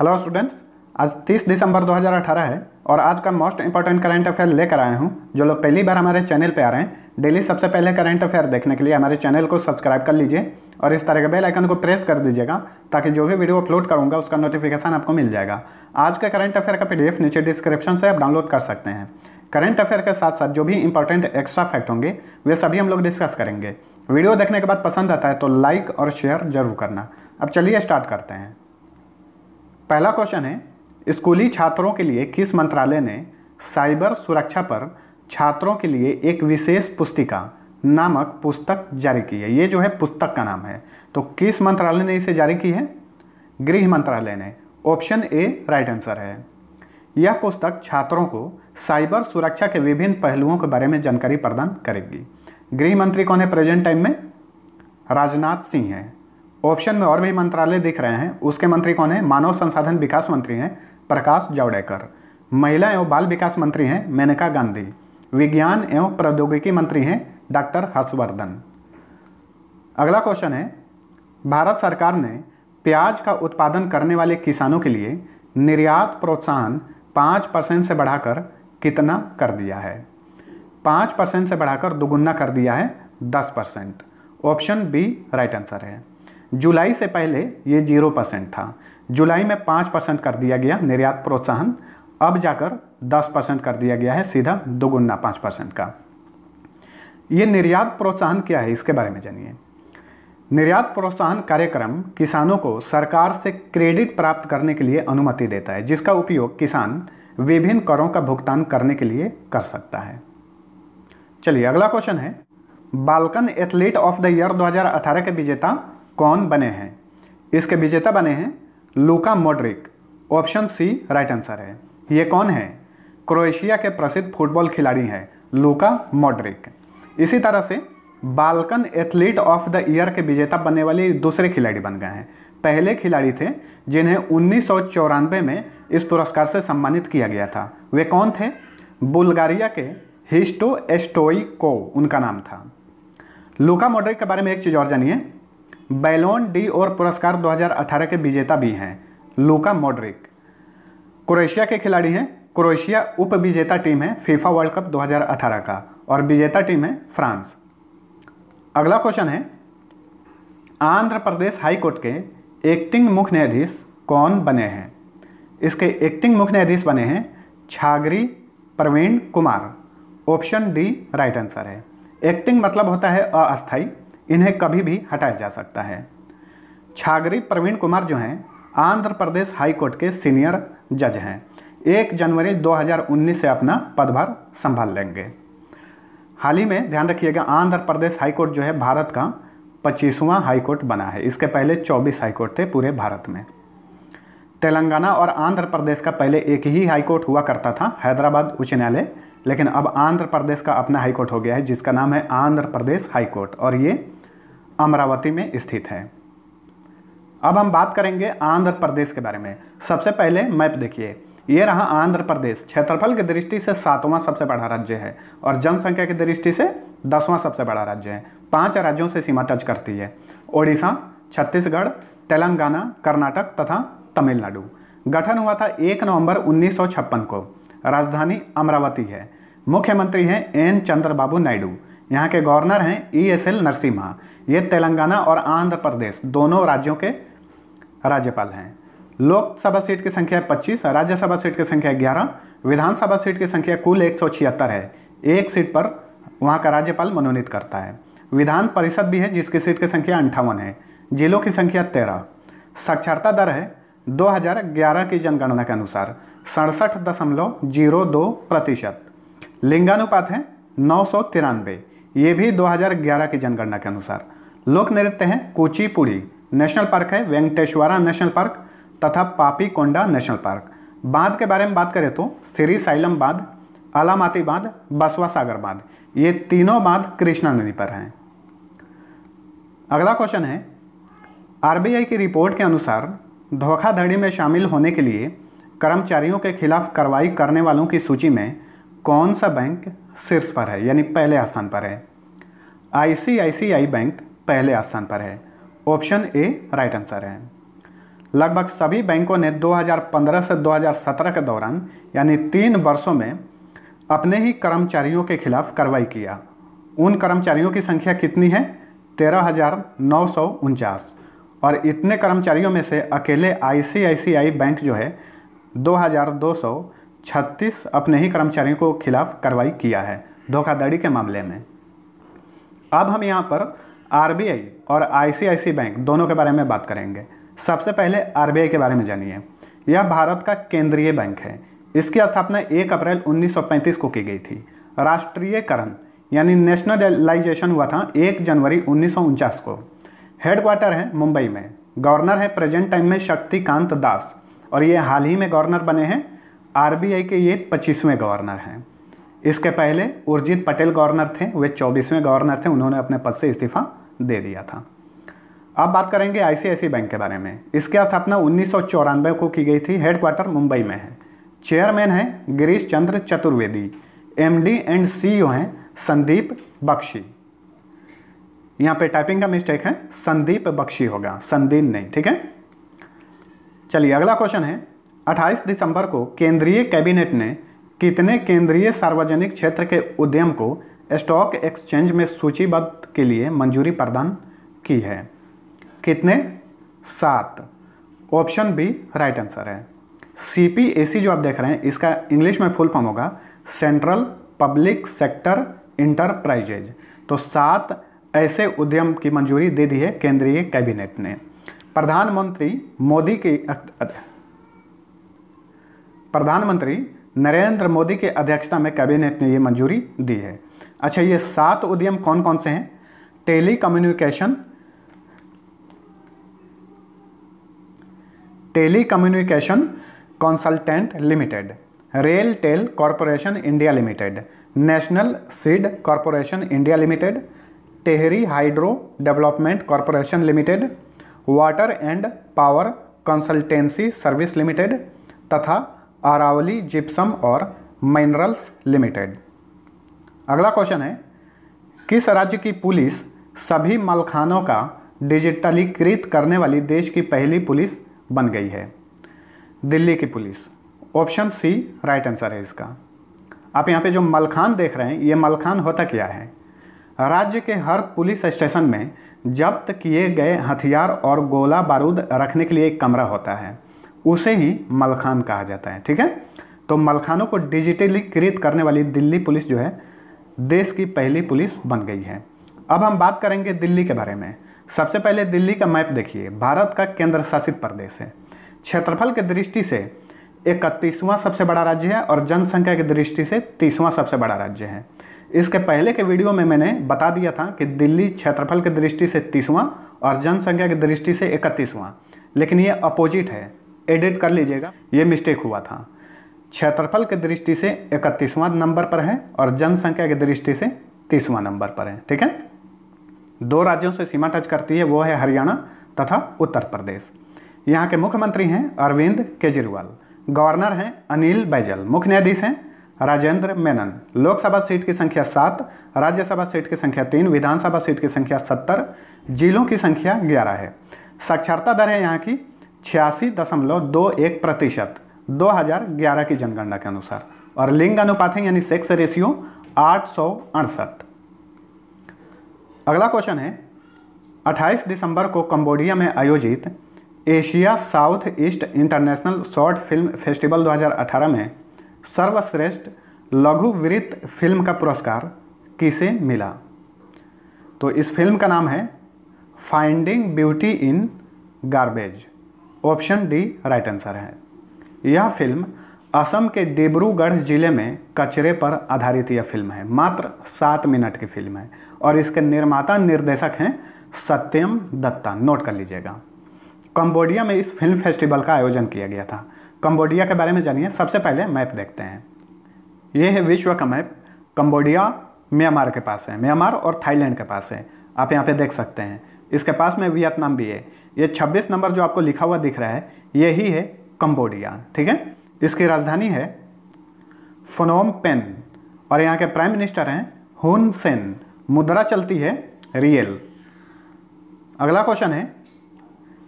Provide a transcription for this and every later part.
hello students आज 30 दिसंबर 2018 है और आज का मोस्ट इंपॉर्टेंट करंट अफेयर लेकर आया हूँ जो लोग पहली बार हमारे चैनल पे आ रहे हैं डेली सबसे पहले करंट अफेयर देखने के लिए हमारे चैनल को सब्सक्राइब कर लीजिए और इस तरह के बेल आइकन को प्रेस कर दीजिएगा ताकि जो भी वीडियो अपलोड करूँगा उसका नोटिफिकेशन आपको मिल जाएगा आज का करंट अफेयर का पी नीचे डिस्क्रिप्शन से आप डाउनलोड कर सकते हैं करंट अफेयर के साथ साथ जो भी इंपॉर्टेंट एक्स्ट्रा फैक्ट होंगे वे सभी हम लोग डिस्कस करेंगे वीडियो देखने के बाद पसंद आता है तो लाइक और शेयर जरूर करना अब चलिए स्टार्ट करते हैं पहला क्वेश्चन है स्कूली छात्रों के लिए किस मंत्रालय ने साइबर सुरक्षा पर छात्रों के लिए एक विशेष पुस्तिका नामक पुस्तक जारी की है ये जो है पुस्तक का नाम है तो किस मंत्रालय ने इसे जारी की है गृह मंत्रालय ने ऑप्शन ए राइट आंसर है यह पुस्तक छात्रों को साइबर सुरक्षा के विभिन्न पहलुओं के बारे में जानकारी प्रदान करेगी गृह मंत्री कौन है प्रेजेंट टाइम में राजनाथ सिंह है ऑप्शन में और भी मंत्रालय दिख रहे हैं उसके मंत्री कौन है मानव संसाधन विकास मंत्री हैं प्रकाश जावड़ेकर महिला एवं बाल विकास मंत्री हैं मेनका गांधी विज्ञान एवं प्रौद्योगिकी मंत्री हैं डॉक्टर हर्षवर्धन अगला क्वेश्चन है भारत सरकार ने प्याज का उत्पादन करने वाले किसानों के लिए निर्यात प्रोत्साहन पाँच परसेंट से बढ़ाकर कितना कर दिया है पाँच परसेंट से बढ़ाकर दुगुना कर दिया है दस percent option B right answer है जुलाई से पहले ये जीरो परसेंट था जुलाई में पाँच परसेंट कर दिया गया निर्यात प्रोत्साहन अब जाकर दस परसेंट कर दिया गया है सीधा दोगुना पाँच परसेंट का ये निर्यात प्रोत्साहन क्या है इसके बारे में जानिए निर्यात प्रोत्साहन कार्यक्रम किसानों को सरकार से क्रेडिट प्राप्त करने के लिए अनुमति देता है जिसका उपयोग किसान विभिन्न करों का भुगतान करने के लिए कर सकता है चलिए अगला क्वेश्चन है Balkan athlete of the year 2018 के विजेता कौन बने हैं इसके विजेता बने हैं Luka Modric option C right answer है ये कौन है क्रोएशिया के प्रसिद्ध फुटबॉल खिलाड़ी हैं लूका मोड्रिक इसी तरह से Balkan athlete of the year के विजेता बनने वाले दूसरे खिलाड़ी बन गए हैं पहले खिलाड़ी थे जिन्हें उन्नीस में इस पुरस्कार से सम्मानित किया गया था वे कौन थे बुल्गारिया के हिस्टो एस्टोई को उनका नाम था लुका मॉड्रिक के बारे में एक चीज़ और जानिए बैलोन डी और पुरस्कार 2018 के विजेता भी हैं लूका मॉड्रिक क्रोएशिया के खिलाड़ी हैं क्रोएशिया उप विजेता टीम है फीफा वर्ल्ड कप 2018 का और विजेता टीम है फ्रांस अगला क्वेश्चन है आंध्र प्रदेश हाईकोर्ट के एक्टिंग मुख्य न्यायाधीश कौन बने हैं इसके एक्टिंग मुख्य न्यायाधीश बने हैं Chagari Praveen Kumar option D right answer है एक्टिंग मतलब होता है अस्थाई इन्हें कभी भी हटाया जा सकता है छागरी प्रवीण कुमार जो हैं आंध्र प्रदेश हाईकोर्ट के सीनियर जज हैं एक जनवरी 2019 से अपना पदभार संभाल लेंगे हाल ही में ध्यान रखिएगा आंध्र प्रदेश हाईकोर्ट जो है भारत का पच्चीसवां हाईकोर्ट बना है इसके पहले 24 हाईकोर्ट थे पूरे भारत में तेलंगाना और आंध्र प्रदेश का पहले एक ही हाईकोर्ट हुआ करता था हैदराबाद उच्च न्यायालय लेकिन अब आंध्र प्रदेश का अपना हाईकोर्ट हो गया है जिसका नाम है आंध्र प्रदेश हाईकोर्ट और ये अमरावती में स्थित है अब हम बात करेंगे आंध्र प्रदेश के बारे में सबसे पहले मैप देखिए ये रहा आंध्र प्रदेश क्षेत्रफल की दृष्टि से सातवां सबसे बड़ा राज्य है और जनसंख्या की दृष्टि से दसवां सबसे बड़ा राज्य है पांच राज्यों से सीमा टच करती है ओडिशा छत्तीसगढ़ तेलंगाना कर्नाटक तथा तमिलनाडु गठन हुआ था एक नवंबर उन्नीस को राजधानी अमरावती है मुख्यमंत्री हैं एन चंद्रबाबू नायडू यहाँ के गवर्नर हैं ई एस एल नरसिम्हा ये तेलंगाना और आंध्र प्रदेश दोनों राज्यों के राज्यपाल हैं लोकसभा सीट की संख्या 25 राज्यसभा सीट की संख्या 11 विधानसभा सीट की संख्या कुल एक है एक सीट पर वहाँ का राज्यपाल मनोनीत करता है विधान परिषद भी है जिसकी सीट की संख्या अंठावन है जिलों की संख्या तेरह साक्षरता दर है 2011 की जनगणना के अनुसार सड़सठ दशमलव जीरो दो प्रतिशत लिंगानुपात है नौ सौ तिरानवे ये भी 2011 की जनगणना के अनुसार लोक नृत्य हैं कोचीपुड़ी नेशनल पार्क है वेंकटेश्वरा नेशनल पार्क तथा पापी कोंडा नेशनल पार्क बांध के बारे में बात करें तो स्थिरी साइलम बांध अलामाती बांध बसवा सागर बांध ये तीनों बांध कृष्णा नदी पर हैं अगला क्वेश्चन है आरबीआई की रिपोर्ट के अनुसार धोखाधड़ी में शामिल होने के लिए कर्मचारियों के खिलाफ कार्रवाई करने वालों की सूची में कौन सा बैंक शीर्ष पर है यानी पहले स्थान पर है आईसीआईसीआई बैंक पहले स्थान पर है ऑप्शन ए राइट आंसर है लगभग सभी बैंकों ने 2015 से 2017 के दौरान यानी तीन वर्षों में अपने ही कर्मचारियों के खिलाफ कार्रवाई किया उन कर्मचारियों की संख्या कितनी है तेरह और इतने कर्मचारियों में से अकेले आईसीआईसीआई बैंक जो है दो छत्तीस अपने ही कर्मचारियों को खिलाफ कार्रवाई किया है धोखाधड़ी के मामले में अब हम यहाँ पर आरबीआई और आईसीआईसी बैंक दोनों के बारे में बात करेंगे सबसे पहले आरबीआई के बारे में जानिए यह भारत का केंद्रीय बैंक है इसकी स्थापना 1 अप्रैल 1935 को की गई थी राष्ट्रीयकरण यानी नेशनलाइजेशन हुआ था 1 जनवरी उन्नीस को हेडक्वार्टर है मुंबई में गवर्नर है प्रेजेंट टाइम में शक्तिकांत दास और ये हाल ही में गवर्नर बने हैं आरबीआई के ये पच्चीसवें गवर्नर हैं इसके पहले उर्जित पटेल गवर्नर थे वे चौबीसवें गवर्नर थे उन्होंने अपने पद से इस्तीफा दे दिया था अब बात करेंगे आईसीआईसी बैंक के बारे में इसकी स्थापना उन्नीस को की गई थी हेडक्वार्टर मुंबई में है चेयरमैन हैं Girish Chandra Chaturvedi MD and CEO हैं संदीप बख्शी यहाँ पे टाइपिंग का मिस्टेक है संदीप बख्शी होगा संदीप नहीं ठीक है चलिए अगला क्वेश्चन है 28 दिसंबर को केंद्रीय कैबिनेट ने कितने केंद्रीय सार्वजनिक क्षेत्र के उद्यम को स्टॉक एक्सचेंज में सूचीबद्ध के लिए मंजूरी प्रदान की है कितने सात ऑप्शन बी राइट आंसर है सी पी ए सी जो आप देख रहे हैं इसका इंग्लिश में फुल फॉर्म होगा सेंट्रल पब्लिक सेक्टर इंटरप्राइजेज तो सात ऐसे उद्यम की मंजूरी दे दी है केंद्रीय कैबिनेट ने प्रधानमंत्री मोदी की प्रधानमंत्री नरेंद्र मोदी के अध्यक्षता में कैबिनेट ने ये मंजूरी दी है अच्छा ये सात उद्यम कौन कौन से हैं tele communication tele communication consultant limited rail tel corporation India limited national seed corporation India limited Tehri hydro development corporation limited water and power consultancy service limited तथा आरावली जिप्सम और मिनरल्स लिमिटेड अगला क्वेश्चन है किस राज्य की पुलिस सभी मलखानों का डिजिटलीकृत करने वाली देश की पहली पुलिस बन गई है दिल्ली की police option C right answer है इसका आप यहाँ पे जो मलखान देख रहे हैं ये मलखान होता क्या है राज्य के हर पुलिस स्टेशन में जब्त किए गए हथियार और गोला बारूद रखने के लिए एक कमरा होता है उसे ही मलखान कहा जाता है ठीक है तो मलखानों को डिजिटलीकृत करने वाली दिल्ली पुलिस जो है देश की पहली पुलिस बन गई है अब हम बात करेंगे दिल्ली के बारे में सबसे पहले दिल्ली का मैप देखिए भारत का केंद्र शासित प्रदेश है क्षेत्रफल की दृष्टि से इकतीसवां सबसे बड़ा राज्य है और जनसंख्या की दृष्टि से तीसवां सबसे बड़ा राज्य है इसके पहले के वीडियो में मैंने बता दिया था कि दिल्ली क्षेत्रफल की दृष्टि से तीसवां और जनसंख्या की दृष्टि से इकतीसवां लेकिन ये अपोजिट है एडिट कर लीजिएगा ये मिस्टेक हुआ था क्षेत्रफल की दृष्टि से इकतीसवां नंबर पर है और जनसंख्या की दृष्टि से तीसवां नंबर पर है ठीक है दो राज्यों से सीमा टच करती है वो है हरियाणा तथा उत्तर प्रदेश यहाँ के मुख्यमंत्री हैं अरविंद केजरीवाल गवर्नर हैं अनिल बैजल मुख्य न्यायाधीश हैं राजेंद्र मेनन लोकसभा सीट की संख्या सात राज्यसभा सीट की संख्या तीन विधानसभा सीट की संख्या सत्तर जिलों की संख्या ग्यारह है साक्षरता दर है यहाँ की छियासी दशमलव दो एक प्रतिशत दो हज़ार ग्यारह की जनगणना के अनुसार और लिंग अनुपात है यानी सेक्स रेशियो आठ सौ अड़सठ अगला क्वेश्चन है 28 दिसंबर को कंबोडिया में आयोजित Asia South East international short film festival 2018 में सर्वश्रेष्ठ लघु वृत्त फिल्म का पुरस्कार किसे मिला तो इस फिल्म का नाम है finding beauty in garbage option D right answer है यह फिल्म असम के डिब्रूगढ़ जिले में कचरे पर आधारित यह फिल्म है मात्र सात मिनट की फिल्म है और इसके निर्माता निर्देशक हैं सत्यम दत्ता नोट कर लीजिएगा कंबोडिया में इस फिल्म फेस्टिवल का आयोजन किया गया था कंबोडिया के बारे में जानिए सबसे पहले मैप देखते हैं ये है विश्व का मैप कंबोडिया म्यांमार के पास है म्यांमार और थाईलैंड के पास है आप यहाँ पे देख सकते हैं इसके पास में वियतनाम भी है ये 26 नंबर जो आपको लिखा हुआ दिख रहा है यही है कंबोडिया ठीक है इसकी राजधानी है फनोम पेन और यहाँ के प्राइम मिनिस्टर हैं हुन सेन मुद्रा चलती है रियल अगला क्वेश्चन है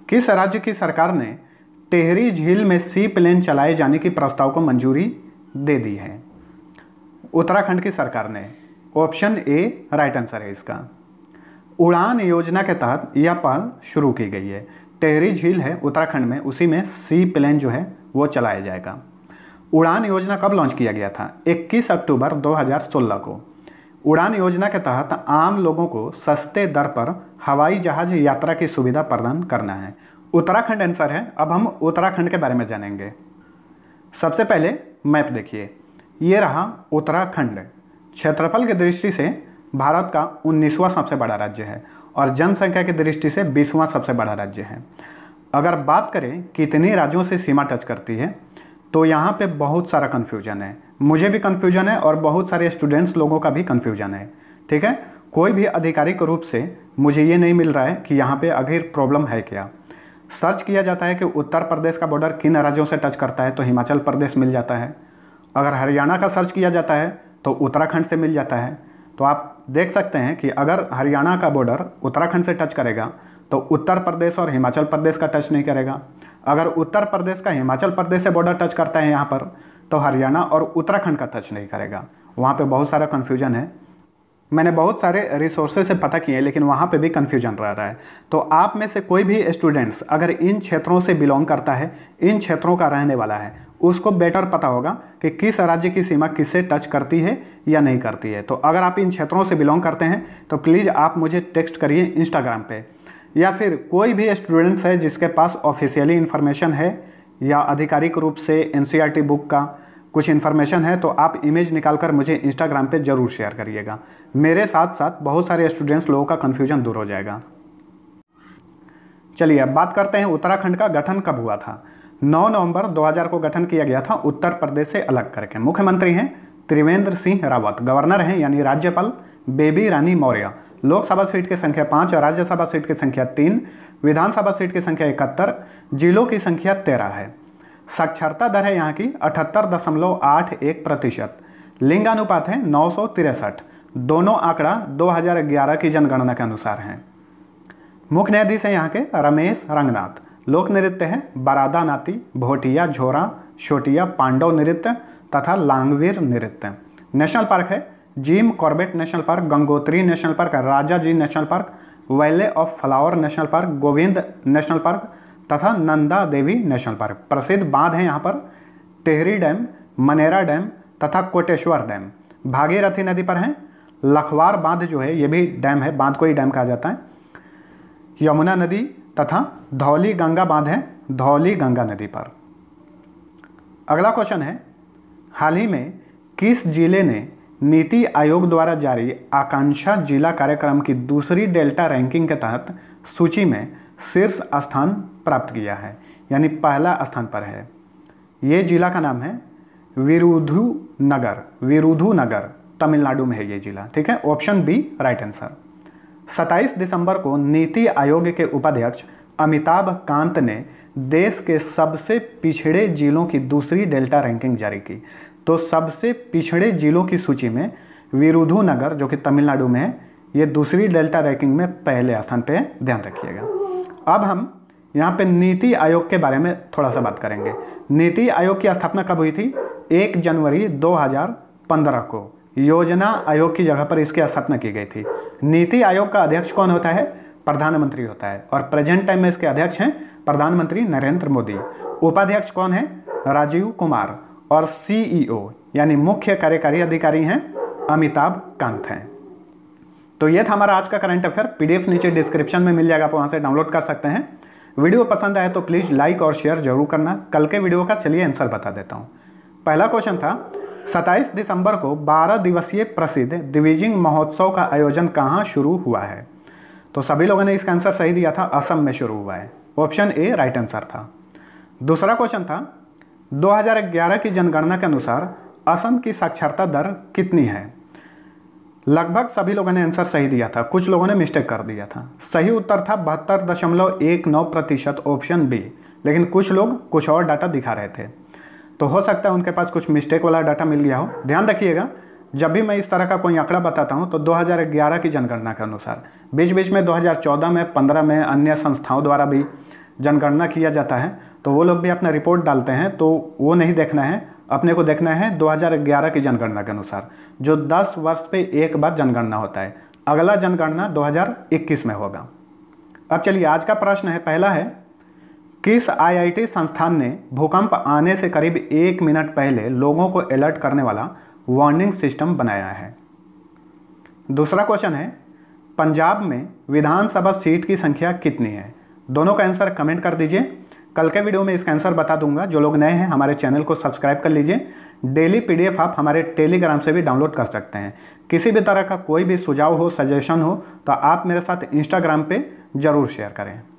किस राज्य की सरकार ने टेहरी झील में सी प्लेन चलाए जाने की प्रस्ताव को मंजूरी दे दी है उत्तराखंड की सरकार ने ऑप्शन ए राइट आंसर है इसका उड़ान योजना के तहत यह पहल शुरू की गई है टेहरी झील है उत्तराखंड में उसी में सी प्लेन जो है वो चलाया जाएगा उड़ान योजना कब लॉन्च किया गया था 21 अक्टूबर 2016 को उड़ान योजना के तहत आम लोगों को सस्ते दर पर हवाई जहाज यात्रा की सुविधा प्रदान करना है उत्तराखंड आंसर है अब हम उत्तराखंड के बारे में जानेंगे सबसे पहले मैप देखिए ये रहा उत्तराखंड क्षेत्रफल की दृष्टि से भारत का उन्नीसवां सबसे बड़ा राज्य है और जनसंख्या की दृष्टि से बीसवां सबसे बड़ा राज्य है अगर बात करें कितने राज्यों से सीमा टच करती है तो यहाँ पे बहुत सारा कन्फ्यूजन है मुझे भी कन्फ्यूजन है और बहुत सारे स्टूडेंट्स लोगों का भी कन्फ्यूजन है ठीक है कोई भी आधिकारिक रूप से मुझे ये नहीं मिल रहा है कि यहाँ पर अगर प्रॉब्लम है क्या सर्च किया जाता है कि उत्तर प्रदेश का बॉर्डर किन राज्यों से टच करता है तो हिमाचल प्रदेश मिल जाता है अगर हरियाणा का सर्च किया जाता है तो उत्तराखंड से मिल जाता है तो आप देख सकते हैं कि अगर हरियाणा का बॉर्डर उत्तराखंड से टच करेगा तो उत्तर प्रदेश और हिमाचल प्रदेश का टच नहीं करेगा अगर उत्तर प्रदेश का हिमाचल प्रदेश से बॉर्डर टच करता है यहाँ पर तो हरियाणा और उत्तराखंड का टच नहीं करेगा वहाँ पे बहुत सारा कन्फ्यूजन है मैंने बहुत सारे रिसोर्सेज से पता किए लेकिन वहाँ पे भी कन्फ्यूजन रह रहा है तो आप में से कोई भी स्टूडेंट्स अगर इन क्षेत्रों से बिलोंग करता है इन क्षेत्रों का रहने वाला है उसको बेटर पता होगा कि किस राज्य की सीमा किससे टच करती है या नहीं करती है तो अगर आप इन क्षेत्रों से बिलोंग करते हैं तो प्लीज़ आप मुझे टेक्स्ट करिए इंस्टाग्राम पे या फिर कोई भी स्टूडेंट्स है जिसके पास ऑफिशियली इन्फॉर्मेशन है या आधिकारिक रूप से एन बुक e का कुछ इन्फॉर्मेशन है तो आप इमेज निकाल कर मुझे इंस्टाग्राम पे ज़रूर शेयर करिएगा मेरे साथ साथ बहुत सारे स्टूडेंट्स लोगों का कन्फ्यूजन दूर हो जाएगा चलिए अब बात करते हैं उत्तराखंड का गठन कब हुआ था 9 नवंबर 2000 को गठन किया गया था उत्तर प्रदेश से अलग करके मुख्यमंत्री हैं त्रिवेंद्र सिंह रावत गवर्नर हैं यानी राज्यपाल बेबी रानी मौर्य लोकसभा सीट की संख्या पाँच और राज्यसभा सीट की संख्या तीन विधानसभा सीट की संख्या इकहत्तर जिलों की संख्या तेरह है साक्षरता दर है यहाँ की अठहत्तर दशमलव आठ एक प्रतिशत लिंगानुपात है नौ सौ तिरसठ दोनों आंकड़ा 2011 की जनगणना के अनुसार हैं मुख्य न्यायाधीश हैं यहाँ के रमेश रंगनाथ लोक नृत्य हैं बरादा नाती भोटिया झोरा छोटिया पांडव नृत्य तथा लांगवीर नृत्य नेशनल पार्क है Jim Corbett national park Gangotri national park Rajaji national park valley of flower national park Govind national park तथा नंदा देवी नेशनल पार्क प्रसिद्ध बांध हैं यहाँ पर टेहरी डैम मनेरा डैम तथा कोटेश्वर डैम भागीरथी नदी पर हैं लखवार बांध जो है ये भी डैम है बांध को ही डैम कहा जाता है यमुना नदी तथा धौली गंगा बांध है धौली गंगा नदी पर अगला क्वेश्चन है हाल ही में किस जिले ने नीति आयोग द्वारा जारी आकांक्षा जिला कार्यक्रम की दूसरी डेल्टा रैंकिंग के तहत सूची में शीर्ष स्थान प्राप्त किया है यानी पहला स्थान पर है ये जिला का नाम है विरुधु नगर विरुधु नगर तमिलनाडु में है ये जिला ठीक है ऑप्शन बी राइट आंसर 27 दिसंबर को नीति आयोग के उपाध्यक्ष अमिताभ कांत ने देश के सबसे पिछड़े जिलों की दूसरी डेल्टा रैंकिंग जारी की तो सबसे पिछड़े जिलों की सूची में विरुधुनगर जो कि तमिलनाडु में है ये दूसरी डेल्टा रैंकिंग में पहले स्थान पे ध्यान रखिएगा अब हम यहाँ पे नीति आयोग के बारे में थोड़ा सा बात करेंगे नीति आयोग की स्थापना कब हुई थी एक जनवरी 2015 को योजना आयोग की जगह पर इसकी स्थापना की गई थी नीति आयोग का अध्यक्ष कौन होता है प्रधानमंत्री होता है और प्रेजेंट टाइम में इसके अध्यक्ष हैं प्रधानमंत्री नरेंद्र मोदी उपाध्यक्ष कौन है राजीव कुमार और सीईओ e यानी मुख्य कार्यकारी अधिकारी हैं अमिताभ कांत हैं तो ये था हमारा आज का करंट अफेयर पीडीएफ नीचे डिस्क्रिप्शन में मिल जाएगा आप वहाँ से डाउनलोड कर सकते हैं वीडियो पसंद आए तो प्लीज़ लाइक और शेयर जरूर करना कल के वीडियो का चलिए आंसर बता देता हूँ पहला क्वेश्चन था सत्ताईस दिसंबर को 12 दिवसीय प्रसिद्ध दिविजिंग महोत्सव का आयोजन कहाँ शुरू हुआ है तो सभी लोगों ने इसका आंसर सही दिया था असम में शुरू हुआ है ऑप्शन ए राइट आंसर था दूसरा क्वेश्चन था 2011 की जनगणना के अनुसार असम की साक्षरता दर कितनी है लगभग सभी लोगों ने आंसर सही दिया था कुछ लोगों ने मिस्टेक कर दिया था सही उत्तर था बहत्तर दशमलव एक नौ प्रतिशत ऑप्शन बी लेकिन कुछ लोग कुछ और डाटा दिखा रहे थे तो हो सकता है उनके पास कुछ मिस्टेक वाला डाटा मिल गया हो ध्यान रखिएगा जब भी मैं इस तरह का कोई आंकड़ा बताता हूँ तो 2011 की जनगणना के अनुसार बीच बीच में 2014 में 15 में अन्य संस्थाओं द्वारा भी जनगणना किया जाता है तो वो लोग भी अपना रिपोर्ट डालते हैं तो वो नहीं देखना है अपने को देखना है 2011 की जनगणना के अनुसार जो 10 वर्ष पे एक बार जनगणना होता है अगला जनगणना 2021 में होगा अब चलिए आज का प्रश्न है पहला है किस आईआईटी संस्थान ने भूकंप आने से करीब एक मिनट पहले लोगों को अलर्ट करने वाला वार्निंग सिस्टम बनाया है दूसरा क्वेश्चन है पंजाब में विधानसभा सीट की संख्या कितनी है दोनों का आंसर कमेंट कर दीजिए कल के वीडियो में इसका आंसर बता दूंगा जो लोग नए हैं हमारे चैनल को सब्सक्राइब कर लीजिए डेली पीडीएफ आप हमारे टेलीग्राम से भी डाउनलोड कर सकते हैं किसी भी तरह का कोई भी सुझाव हो सजेशन हो तो आप मेरे साथ इंस्टाग्राम पे ज़रूर शेयर करें